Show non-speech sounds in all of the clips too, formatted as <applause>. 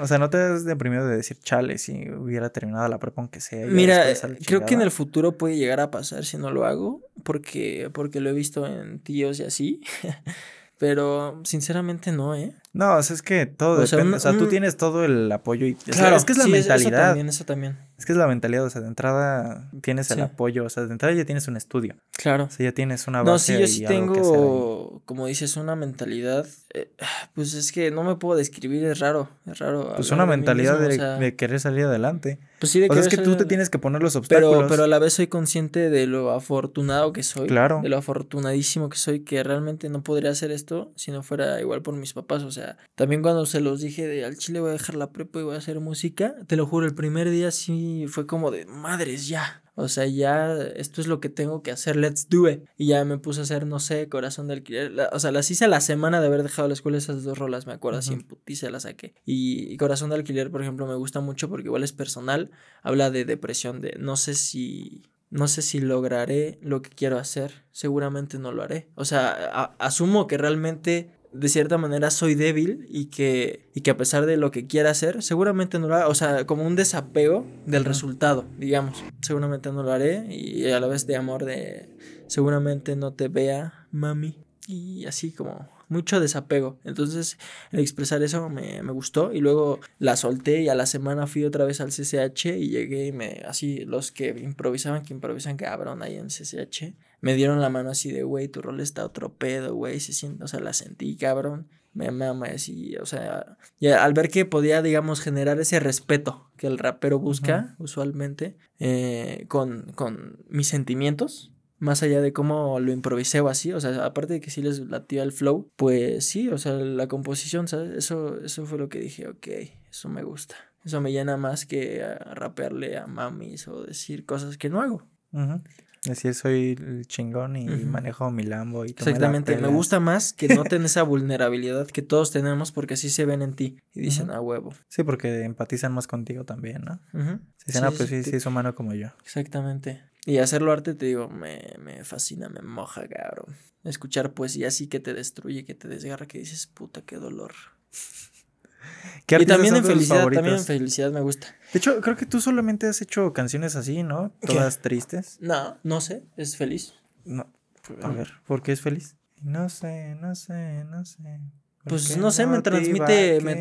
O sea, ¿no te has deprimido de decir, chale, si hubiera terminado la prepa aunque sea? Mira, creo que en el futuro puede llegar a pasar si no lo hago, porque, porque lo he visto en tíos y así. <laughs> Pero sinceramente no, ¿eh? No, es que todo o sea, tú tienes todo el apoyo y. Claro, es que es la sí, mentalidad. Eso también, Es que es la mentalidad, o sea, de entrada tienes el apoyo, o sea, de entrada ya tienes un estudio. Claro. O sea, ya tienes una base. No, sí, yo sí tengo, como dices, una mentalidad. Eh, pues es que no me puedo describir, es raro, es raro. Pues una mentalidad de, querer salir adelante. Pues sí, de o sea, es que tú te tienes que poner los obstáculos. Pero, pero a la vez soy consciente de lo afortunado que soy. Claro. De lo afortunadísimo que soy, que realmente no podría hacer esto si no fuera igual por mis papás, o sea también cuando se los dije de al chile voy a dejar la prepa y voy a hacer música, te lo juro, el primer día sí fue como de madres ya. O sea, ya esto es lo que tengo que hacer, let's do it. Y ya me puse a hacer, no sé, corazón de alquiler. o sea, las hice a la semana de haber dejado la escuela esas dos rolas, me acuerdo, así en putiza las saqué. Y, corazón de alquiler, por ejemplo, me gusta mucho porque igual es personal. Habla de depresión, de no sé si no sé si lograré lo que quiero hacer, seguramente no lo haré. O sea, asumo que realmente de cierta manera soy débil y que, y que a pesar de lo que quiera hacer, seguramente no lo haré, o sea, como un desapego del resultado, digamos, seguramente no lo haré y a la vez de amor de seguramente no te vea, mami, y así como mucho desapego. Entonces, el expresar eso me, gustó y luego la solté y a la semana fui otra vez al CCH y llegué y me, así, los que improvisaban, que improvisan cabrón ahí en CCH, me dieron la mano así de, güey, tu rol está otro pedo, güey, se siente, o sea, la sentí, cabrón. Me mama así, o sea, y al ver que podía, digamos, generar ese respeto que el rapero busca usualmente eh, con, con mis sentimientos, más allá de cómo lo improvisé o así, o sea, aparte de que sí les latía el flow, pues sí, o sea, la composición, ¿sabes? Eso, eso fue lo que dije, ok, eso me gusta. Eso me llena más que rapearle a mamis o decir cosas que no hago. Decir soy el chingón y manejo mi Lambo y Exactamente, me, gusta más que noten <laughs> esa vulnerabilidad que todos tenemos porque así se ven en ti y dicen a ah, huevo. Sí, porque empatizan más contigo también, ¿no? Ah, sí, pues sí, sí, es humano como yo. Exactamente. Y hacerlo arte, te digo, me, fascina, me moja, cabrón. Escuchar poesía así que te destruye, que te desgarra, que dices, puta, qué dolor. ¿Qué y también en felicidad, también en felicidad me gusta. De hecho, creo que tú solamente has hecho canciones así, ¿no? Todas tristes. No, no sé, es feliz. No. A mm. ver, ¿por qué es feliz? No sé, no sé, no sé. Pues no sé, me transmite, me,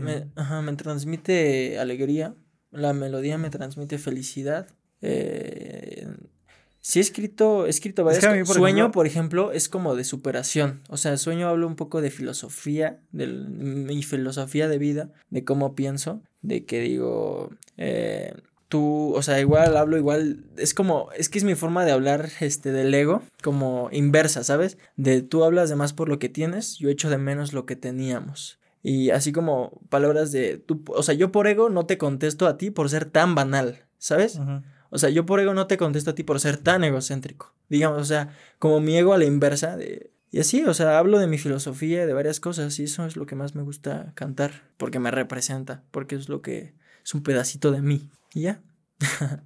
me, ajá, me transmite alegría. La melodía me transmite felicidad. Eh, si he escrito, escrito varias. sueño, por ejemplo, es como de superación. O sea, sueño hablo un poco de filosofía, de mi filosofía de vida, de cómo pienso, de que digo, eh, tú, o sea, igual hablo igual, es como, es que es mi forma de hablar, este, del ego, como inversa, ¿sabes? De tú hablas de más por lo que tienes, yo echo de menos lo que teníamos. Y así como palabras de, tú, o sea, yo por ego no te contesto a ti por ser tan banal, ¿sabes? O sea, yo por ego no te contesto a ti por ser tan egocéntrico. Digamos, o sea, como mi ego a la inversa de... Y así, o sea, hablo de mi filosofía, de varias cosas, y eso es lo que más me gusta cantar, porque me representa, porque es lo que es un pedacito de mí. Y ya. <laughs>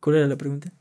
¿Cuál era la pregunta?